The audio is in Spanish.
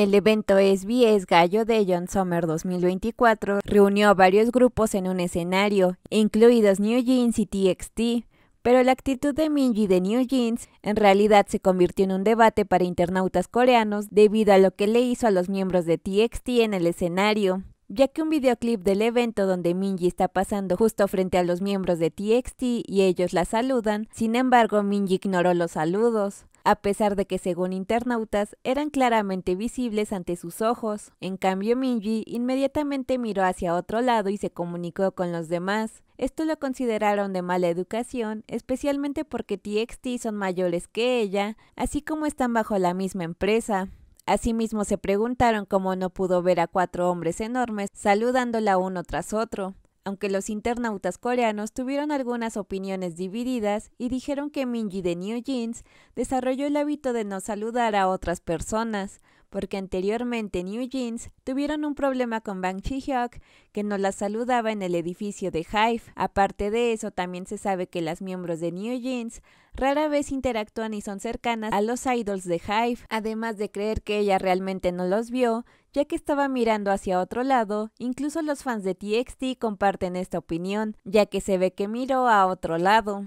El evento SBS Gallo de John Summer 2024 reunió a varios grupos en un escenario, incluidos New Jeans y TXT, pero la actitud de Minji de New Jeans en realidad se convirtió en un debate para internautas coreanos debido a lo que le hizo a los miembros de TXT en el escenario ya que un videoclip del evento donde Minji está pasando justo frente a los miembros de TXT y ellos la saludan, sin embargo Minji ignoró los saludos a pesar de que según internautas eran claramente visibles ante sus ojos. En cambio, Minji inmediatamente miró hacia otro lado y se comunicó con los demás. Esto lo consideraron de mala educación, especialmente porque TXT son mayores que ella, así como están bajo la misma empresa. Asimismo se preguntaron cómo no pudo ver a cuatro hombres enormes saludándola uno tras otro aunque los internautas coreanos tuvieron algunas opiniones divididas y dijeron que Minji de New Jeans desarrolló el hábito de no saludar a otras personas, porque anteriormente New Jeans tuvieron un problema con Bang Chi-hyuk, que no la saludaba en el edificio de Hive. Aparte de eso, también se sabe que las miembros de New Jeans rara vez interactúan y son cercanas a los idols de Hive, además de creer que ella realmente no los vio, ya que estaba mirando hacia otro lado, incluso los fans de TXT comparten esta opinión, ya que se ve que miró a otro lado.